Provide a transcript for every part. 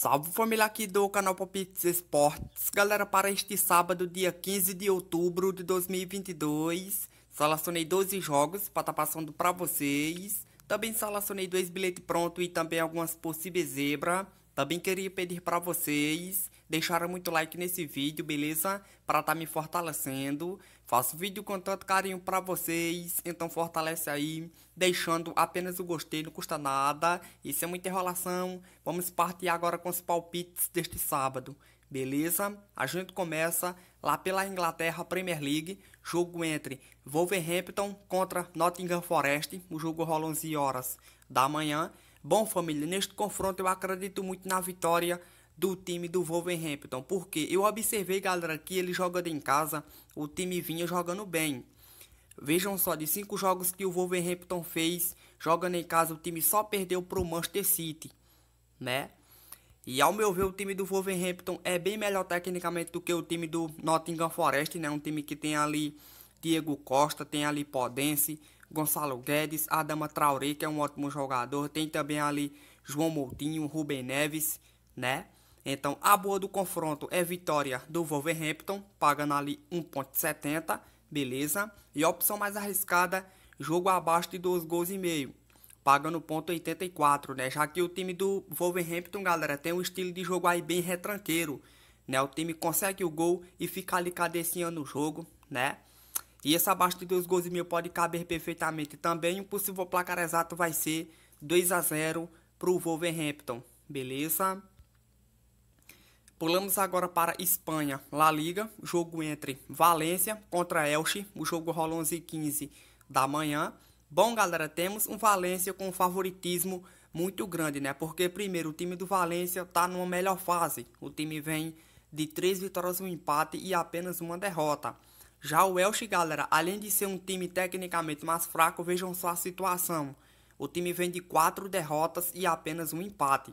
Salve família aqui do canal Palpites Esportes. Galera, para este sábado, dia 15 de outubro de 2022, selecionei 12 jogos para estar tá passando para vocês. Também selecionei dois bilhetes pronto e também algumas possíveis zebra. Também queria pedir para vocês deixaram muito like nesse vídeo, beleza? Para estar tá me fortalecendo. Faço vídeo com tanto carinho para vocês, então fortalece aí, deixando apenas o gostei, não custa nada. Isso é muita enrolação. Vamos partir agora com os palpites deste sábado. Beleza? A gente começa lá pela Inglaterra Premier League, jogo entre Wolverhampton contra Nottingham Forest, o jogo rola 11 horas da manhã. Bom, família, neste confronto eu acredito muito na vitória do time do Wolverhampton. Porque eu observei, galera, que ele jogando em casa, o time vinha jogando bem. Vejam só, de cinco jogos que o Wolverhampton fez, jogando em casa, o time só perdeu para o Manchester City, né? E ao meu ver, o time do Wolverhampton é bem melhor tecnicamente do que o time do Nottingham Forest, né? Um time que tem ali Diego Costa, tem ali Podense, Gonçalo Guedes, Adama Traoré, que é um ótimo jogador, tem também ali João Moutinho, Rubem Neves, né? Então, a boa do confronto é vitória do Wolverhampton, pagando ali 1.70, beleza? E a opção mais arriscada, jogo abaixo de 2 gols e meio, pagando 0.84, né? Já que o time do Wolverhampton, galera, tem um estilo de jogo aí bem retranqueiro, né? O time consegue o gol e fica ali cadenciando o jogo, né? E esse abaixo de 2 gols e meio pode caber perfeitamente também. O possível placar exato vai ser 2 a 0 para o Wolverhampton, beleza? Pulamos agora para Espanha, La Liga, jogo entre Valência contra Elche, o jogo rola 11h15 da manhã. Bom, galera, temos um Valência com um favoritismo muito grande, né? Porque, primeiro, o time do Valência está numa melhor fase. O time vem de três vitórias, um empate e apenas uma derrota. Já o Elche, galera, além de ser um time tecnicamente mais fraco, vejam só a situação. O time vem de quatro derrotas e apenas um empate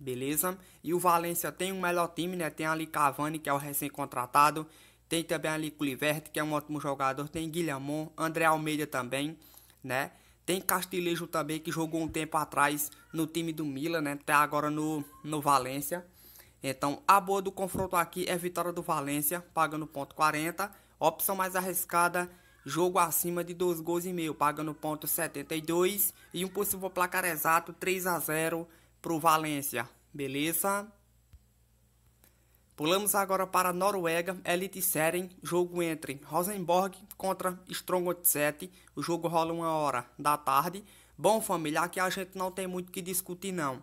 beleza? E o Valência tem um melhor time, né? Tem ali Cavani, que é o recém-contratado. Tem também ali Clivert, que é um ótimo jogador. Tem Guilhamon, André Almeida também, né? Tem Castilejo também, que jogou um tempo atrás no time do Milan, né? Até tá agora no, no Valência. Então, a boa do confronto aqui é vitória do Valência, pagando ponto 40. Opção mais arriscada, jogo acima de 2 gols e meio, pagando ponto 72. E um possível placar exato, 3 a 0 pro Valência, beleza? Pulamos agora para a Noruega, Elite Serien, jogo entre Rosenborg contra Strongot 7, o jogo rola uma hora da tarde. Bom família, aqui a gente não tem muito o que discutir não.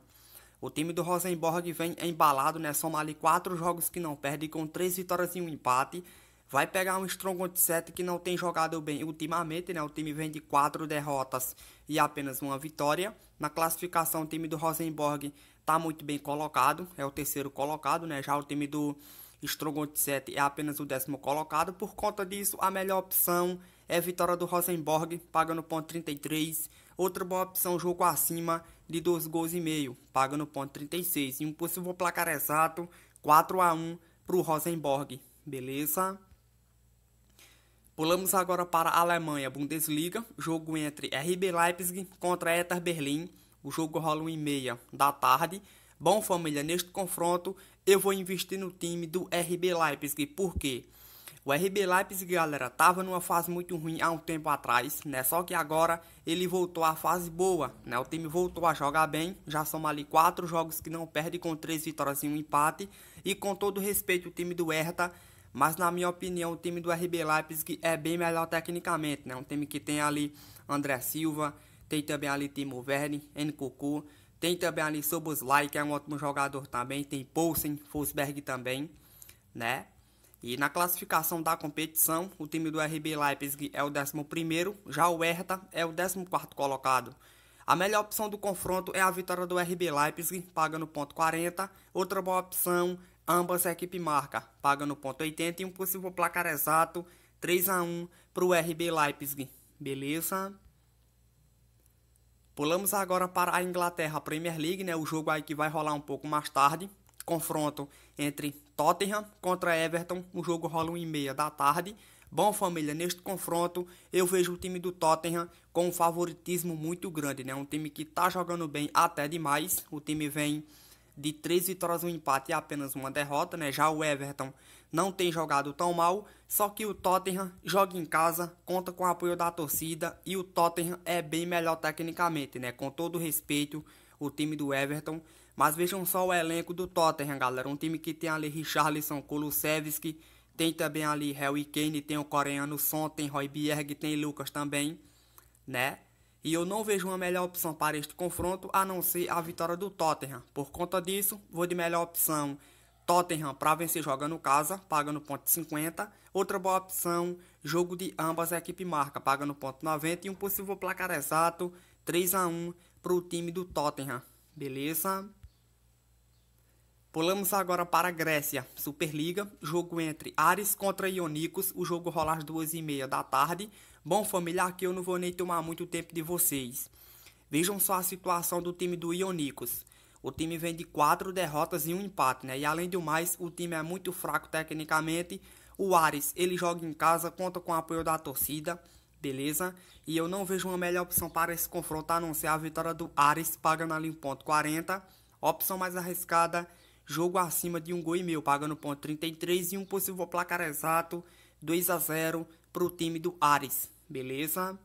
O time do Rosenborg vem embalado, né? Soma ali quatro jogos que não perde, com três vitórias e um empate. Vai pegar um Strong 7 que não tem jogado bem ultimamente, né? O time vem de quatro derrotas e apenas uma vitória. Na classificação, o time do Rosenborg está muito bem colocado, é o terceiro colocado, né? Já o time do Strogontset é apenas o décimo colocado. Por conta disso, a melhor opção é vitória do Rosenborg, pagando ponto 33. Outra boa opção, jogo acima de dois gols e meio, pagando ponto 36. E um possível placar exato, 4 a 1 para o Rosenborg, beleza? Pulamos agora para a Alemanha, Bundesliga, jogo entre RB Leipzig contra Hertha Berlim. O jogo rola 1 e meia da tarde. Bom, família, neste confronto eu vou investir no time do RB Leipzig. Por quê? O RB Leipzig, galera, tava numa fase muito ruim há um tempo atrás, né? Só que agora ele voltou à fase boa, né? O time voltou a jogar bem, já soma ali quatro jogos que não perde com três vitórias e um empate. E com todo respeito, o time do Hertha mas na minha opinião, o time do RB Leipzig é bem melhor tecnicamente, né? Um time que tem ali André Silva, tem também ali Timo Werner, Nkuku, tem também ali Soboslai, que é um ótimo jogador também, tem Poulsen, Fosberg também, né? E na classificação da competição, o time do RB Leipzig é o 11 já o Hertha é o 14 colocado. A melhor opção do confronto é a vitória do RB Leipzig, pagando ponto 40. Outra boa opção Ambas a equipe marca, paga no ponto 80 e um possível placar exato 3 a 1 para o RB Leipzig. Beleza? Pulamos agora para a Inglaterra, Premier League, né? O jogo aí que vai rolar um pouco mais tarde. Confronto entre Tottenham contra Everton. O jogo rola 1 e meia da tarde. Bom, família, neste confronto eu vejo o time do Tottenham com um favoritismo muito grande, né? Um time que tá jogando bem até demais. O time vem de três vitórias, um empate e apenas uma derrota, né? Já o Everton não tem jogado tão mal, só que o Tottenham joga em casa, conta com o apoio da torcida e o Tottenham é bem melhor tecnicamente, né? Com todo respeito, o time do Everton. Mas vejam só o elenco do Tottenham, galera. Um time que tem ali Richarlison, Kulusevski, tem também ali Harry Kane, tem o coreano Son, tem Roy Bierg, tem Lucas também, né? e eu não vejo uma melhor opção para este confronto a não ser a vitória do Tottenham. Por conta disso, vou de melhor opção Tottenham para vencer jogando casa, pagando ponto 50. Outra boa opção, jogo de ambas a equipe marca, pagando ponto 90 e um possível placar exato 3 a 1 para o time do Tottenham. Beleza? Pulamos agora para a Grécia, Superliga, jogo entre Ares contra Ionicos, o jogo rola às 2h30 da tarde, Bom, família, aqui eu não vou nem tomar muito tempo de vocês. Vejam só a situação do time do Ionicos. O time vem de quatro derrotas e um empate, né? E além do mais, o time é muito fraco tecnicamente. O Ares, ele joga em casa, conta com o apoio da torcida, beleza? E eu não vejo uma melhor opção para esse confronto a não ser a vitória do Ares, pagando ali um ponto 40. Opção mais arriscada, jogo acima de um gol e meio, pagando ponto 33 e um possível placar exato 2 a 0 para o time do Ares, beleza?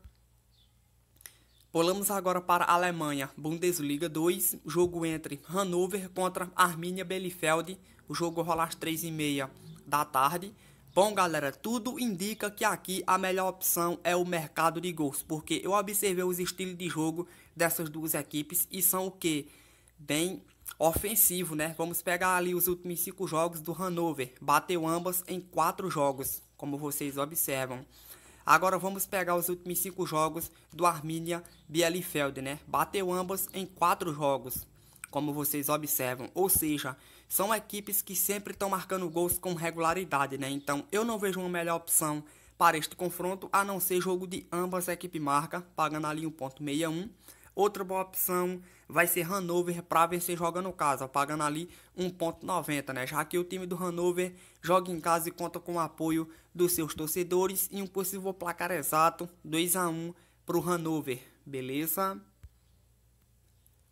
Pulamos agora para a Alemanha, Bundesliga 2, jogo entre Hannover contra Arminia Bielefeld, o jogo rola às 3h30 da tarde. Bom, galera, tudo indica que aqui a melhor opção é o mercado de gols, porque eu observei os estilos de jogo dessas duas equipes e são o que? Bem ofensivo, né? Vamos pegar ali os últimos cinco jogos do Hannover, bateu ambas em quatro jogos como vocês observam. Agora vamos pegar os últimos cinco jogos do Arminia Bielefeld, né? Bateu ambas em quatro jogos, como vocês observam. Ou seja, são equipes que sempre estão marcando gols com regularidade, né? Então eu não vejo uma melhor opção para este confronto, a não ser jogo de ambas equipe marca, pagando ali 1.61. Outra boa opção vai ser Hanover para vencer jogando em casa, pagando ali 1.90, né? Já que o time do Hanover joga em casa e conta com o apoio dos seus torcedores e um possível placar exato 2 a 1 para o Hanover, beleza?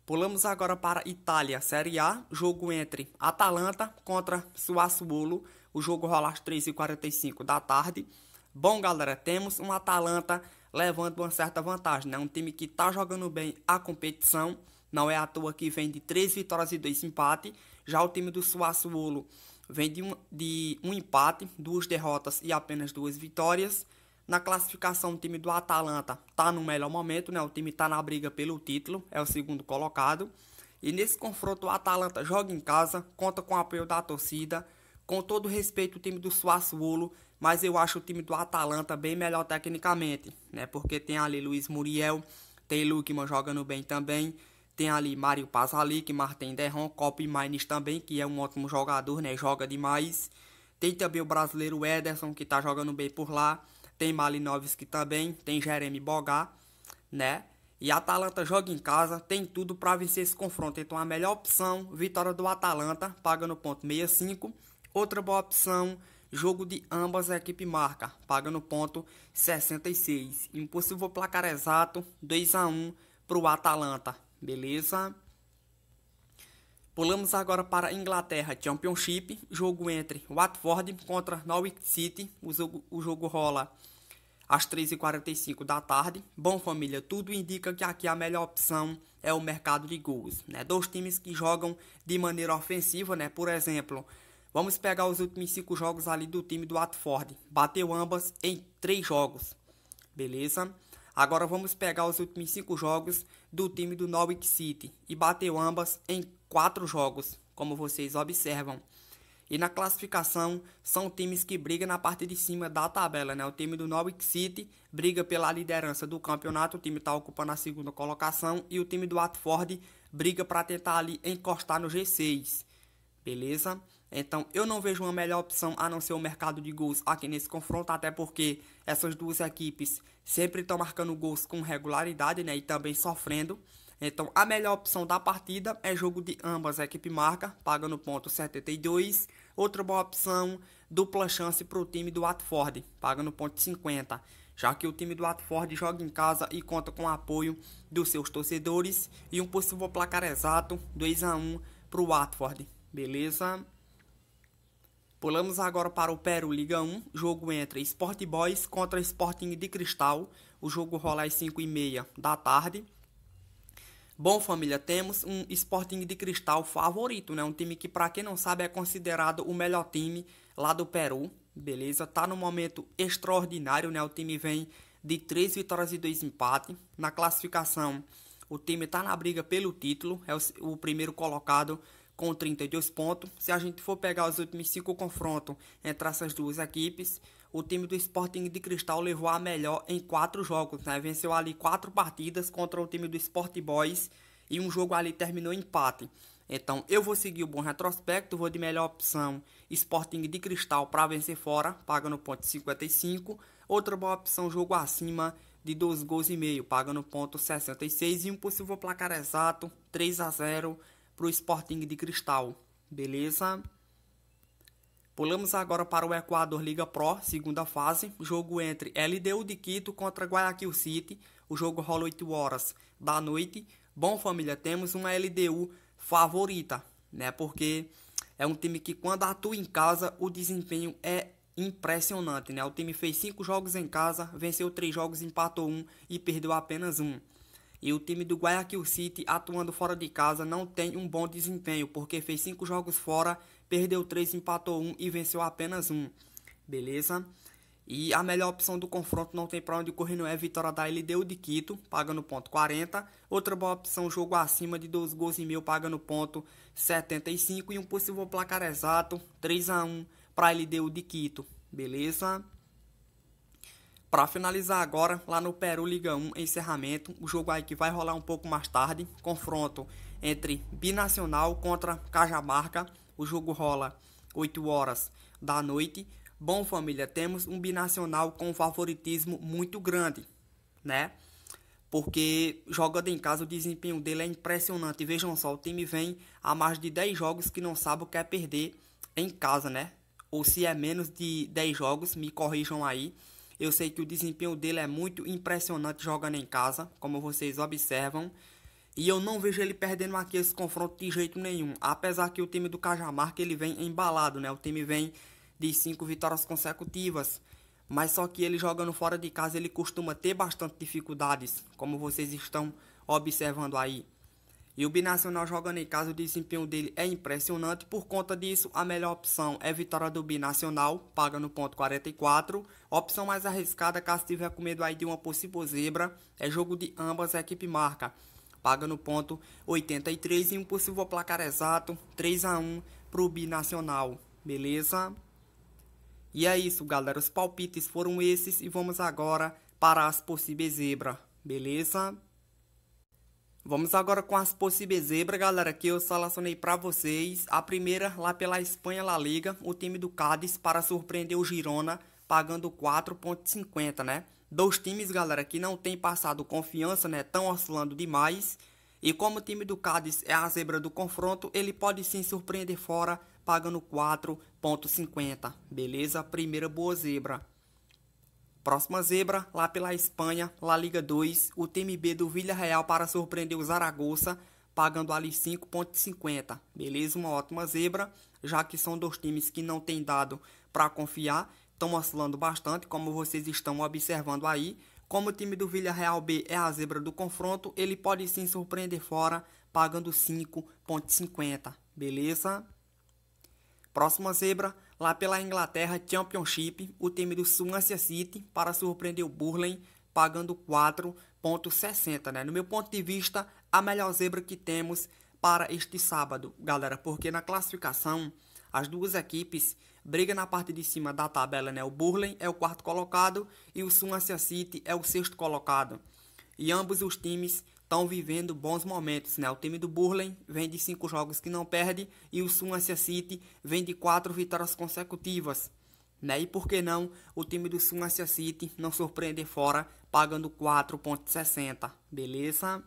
Pulamos agora para Itália, Série A, jogo entre Atalanta contra Sassuolo. O jogo rola às 3h45 da tarde. Bom, galera, temos um Atalanta levando uma certa vantagem. É né? um time que está jogando bem a competição, não é à toa que vem de três vitórias e dois empates. Já o time do Suassuolo vem de um, de um empate, duas derrotas e apenas duas vitórias. Na classificação, o time do Atalanta está no melhor momento, né? O time está na briga pelo título, é o segundo colocado. E nesse confronto, o Atalanta joga em casa, conta com o apoio da torcida. Com todo respeito, o time do Suassuolo mas eu acho o time do Atalanta bem melhor tecnicamente, né? Porque tem ali Luiz Muriel, tem Lukman jogando bem também, tem ali Mário Pazalic, Martin Derron, Copy Mines também, que é um ótimo jogador, né? Joga demais. Tem também o brasileiro Ederson, que tá jogando bem por lá. Tem Malinovski também, tem Jeremy Bogá, né? E a Atalanta joga em casa, tem tudo para vencer esse confronto. Então a melhor opção, vitória do Atalanta, paga no ponto 65. Outra boa opção, Jogo de ambas a equipe marca, pagando ponto 66. Impossível placar exato, 2 a 1 para o Atalanta, beleza? Pulamos agora para a Inglaterra Championship, jogo entre Watford contra Norwich City, o jogo, o jogo rola às 3h45 da tarde. Bom, família, tudo indica que aqui a melhor opção é o mercado de gols. Né? Dois times que jogam de maneira ofensiva, né? Por exemplo, Vamos pegar os últimos cinco jogos ali do time do Watford. Bateu ambas em três jogos. Beleza? Agora vamos pegar os últimos cinco jogos do time do Norwich City. E bateu ambas em quatro jogos, como vocês observam. E na classificação, são times que brigam na parte de cima da tabela, né? O time do Norwich City briga pela liderança do campeonato, o time está ocupando a segunda colocação. E o time do Watford briga para tentar ali encostar no G6. Beleza? Então eu não vejo uma melhor opção a não ser o mercado de gols aqui nesse confronto, até porque essas duas equipes sempre estão marcando gols com regularidade né, e também sofrendo. Então a melhor opção da partida é jogo de ambas a equipe marca, pagando ponto 72. Outra boa opção, dupla chance para o time do Watford, pagando ponto 50 já que o time do Watford joga em casa e conta com o apoio dos seus torcedores e um possível placar exato 2 a 1 para o Watford, beleza? Pulamos agora para o Peru Liga 1, jogo entre Sport Boys contra Sporting de Cristal. O jogo rola às 5 e meia da tarde. Bom, família, temos um Sporting de Cristal favorito, né? Um time que, para quem não sabe, é considerado o melhor time lá do Peru, beleza? Tá num momento extraordinário, né? O time vem de 3 vitórias e 2 empates. Na classificação, o time tá na briga pelo título, é o, o primeiro colocado com 32 pontos. Se a gente for pegar os últimos cinco confrontos entre essas duas equipes, o time do Sporting de Cristal levou a melhor em quatro jogos, né? Venceu ali quatro partidas contra o time do Sport Boys e um jogo ali terminou empate. Então eu vou seguir o bom retrospecto, vou de melhor opção Sporting de Cristal para vencer fora, paga no ponto 55. Outra boa opção, jogo acima de 2 gols e meio, paga no ponto 66 e um possível placar exato 3 a 0 para o Sporting de Cristal, beleza? Pulamos agora para o Equador Liga Pro, segunda fase, jogo entre LDU de Quito contra Guayaquil City, o jogo rola 8 horas da noite. Bom, família, temos uma LDU favorita, né? Porque é um time que quando atua em casa, o desempenho é impressionante, né? O time fez 5 jogos em casa, venceu 3 jogos, empatou 1 um, e perdeu apenas um. E o time do Guayaquil City, atuando fora de casa, não tem um bom desempenho, porque fez cinco jogos fora, perdeu três, empatou um e venceu apenas um. Beleza? E a melhor opção do confronto não tem para onde correr, não é vitória da LDU de Quito, pagando ponto 40. Outra boa opção, jogo acima de 2 gols e meio, pagando ponto 75. E um possível placar exato, 3 a 1 para a LDU de Quito, beleza? Para finalizar agora, lá no Peru Liga 1, encerramento, o jogo aí que vai rolar um pouco mais tarde, confronto entre Binacional contra Cajamarca, o jogo rola 8 horas da noite. Bom família, temos um Binacional com favoritismo muito grande, né? Porque jogando em casa o desempenho dele é impressionante. Vejam só, o time vem há mais de 10 jogos que não sabe o que é perder em casa, né? Ou se é menos de 10 jogos, me corrijam aí eu sei que o desempenho dele é muito impressionante jogando em casa, como vocês observam. E eu não vejo ele perdendo aqui esse confronto de jeito nenhum. Apesar que o time do Cajamarca ele vem embalado, né? O time vem de cinco vitórias consecutivas. Mas só que ele jogando fora de casa, ele costuma ter bastante dificuldades, como vocês estão observando aí. E o Binacional jogando em casa, o desempenho dele é impressionante. Por conta disso, a melhor opção é vitória do Binacional, paga no ponto 44. A opção mais arriscada, caso tiver com medo aí de uma possível zebra, é jogo de ambas, a equipe marca. Paga no ponto 83 e um possível placar exato, 3 a 1 para o Binacional, beleza? E é isso, galera. Os palpites foram esses e vamos agora para as possíveis zebra, beleza? Vamos agora com as possíveis zebras, galera, que eu selecionei para vocês. A primeira, lá pela Espanha La Liga, o time do Cádiz para surpreender o Girona, pagando 4.50, né? Dois times, galera, que não tem passado confiança, né? Tão oscilando demais. E como o time do Cádiz é a zebra do confronto, ele pode sim surpreender fora, pagando 4.50, beleza? Primeira boa zebra. Próxima zebra, lá pela Espanha, La Liga 2, o time B do Villarreal para surpreender o Zaragoza, pagando ali 5,50. Beleza, uma ótima zebra, já que são dois times que não têm dado para confiar, estão oscilando bastante, como vocês estão observando aí. Como o time do Villarreal B é a zebra do confronto, ele pode sim surpreender fora, pagando 5,50. Beleza? Próxima zebra, lá pela Inglaterra Championship, o time do Swansea City para surpreender o Burley pagando 4.60, né? No meu ponto de vista, a melhor zebra que temos para este sábado, galera, porque na classificação as duas equipes brigam na parte de cima da tabela, né? O Burley é o quarto colocado e o Swansea City é o sexto colocado. E ambos os times estão vivendo bons momentos, né? O time do Burlen vem de cinco jogos que não perde e o Swansea City vem de quatro vitórias consecutivas, né? E por que não o time do Swansea City não surpreender fora pagando 4.60, beleza?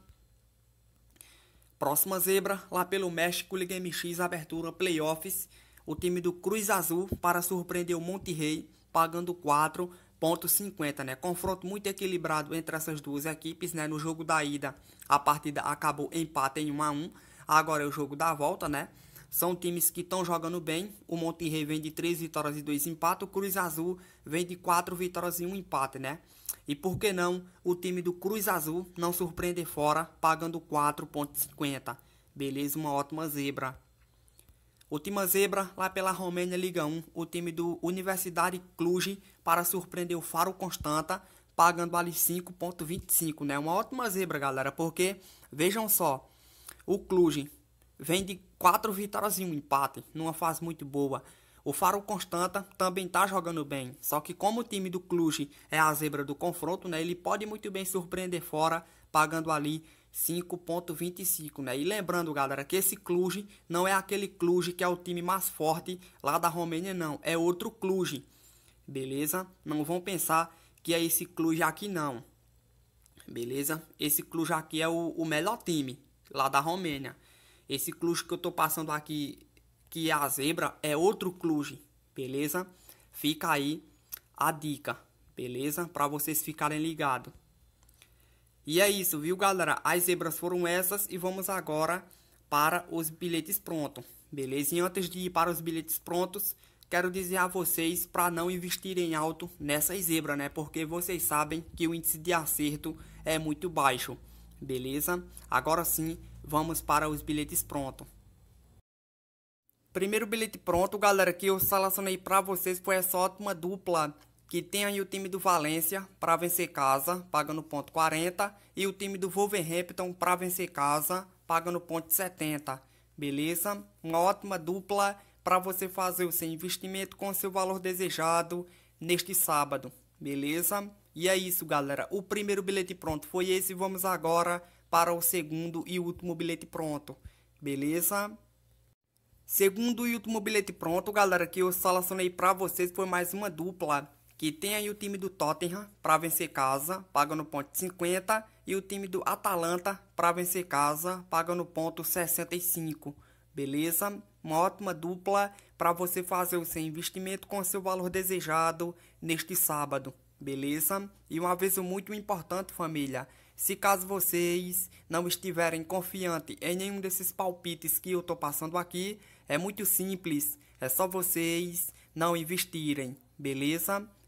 Próxima zebra lá pelo México Liga MX Abertura Playoffs, o time do Cruz Azul para surpreender o Monterrey pagando 4 ponto né? Confronto muito equilibrado entre essas duas equipes, né? No jogo da ida, a partida acabou empate em 1 a 1. Agora é o jogo da volta, né? São times que estão jogando bem. O Monterrey vem de 3 vitórias e 2 empates. O Cruz Azul vem de 4 vitórias e 1 empate, né? E por que não o time do Cruz Azul não surpreender fora, pagando 4,50? Beleza, uma ótima zebra. Última Zebra, lá pela Romênia Liga 1, o time do Universidade Cluj, para surpreender o Faro Constanta, pagando ali 5,25, né? Uma ótima zebra, galera, porque, vejam só, o Cluj vem de 4 vitórias e um empate, numa fase muito boa. O Faro Constanta também está jogando bem, só que como o time do Cluj é a zebra do confronto, né? Ele pode muito bem surpreender fora, pagando ali 5.25, né? E lembrando, galera, que esse Cluj não é aquele Cluj que é o time mais forte lá da Romênia, não. É outro Cluj, beleza? Não vão pensar que é esse Cluj aqui, não. Beleza? Esse Cluj aqui é o, o melhor time lá da Romênia. Esse Cluj que eu tô passando aqui, que é a zebra, é outro Cluj, beleza? Fica aí a dica, beleza? Para vocês ficarem ligados. E é isso, viu, galera? As zebras foram essas e vamos agora para os bilhetes prontos, beleza? E antes de ir para os bilhetes prontos, quero dizer a vocês para não investirem alto nessas zebras, né? Porque vocês sabem que o índice de acerto é muito baixo, beleza? Agora sim, vamos para os bilhetes prontos. Primeiro bilhete pronto, galera, que eu selecionei para vocês foi essa ótima dupla que tem aí o time do Valência para vencer casa, pagando ponto 40, e o time do Wolverhampton para vencer casa, pagando ponto 70. Beleza? Uma ótima dupla para você fazer o seu investimento com o seu valor desejado neste sábado. Beleza? E é isso, galera. O primeiro bilhete pronto foi esse. Vamos agora para o segundo e último bilhete pronto. Beleza? Segundo e último bilhete pronto, galera, que eu selecionei para vocês foi mais uma dupla que tem aí o time do Tottenham para vencer casa, paga no ponto 50, e o time do Atalanta para vencer casa, paga no ponto 65. Beleza? Uma ótima dupla para você fazer o seu investimento com o seu valor desejado neste sábado. Beleza? E um aviso muito importante, família. Se caso vocês não estiverem confiante em nenhum desses palpites que eu estou passando aqui, é muito simples, é só vocês não investirem, beleza?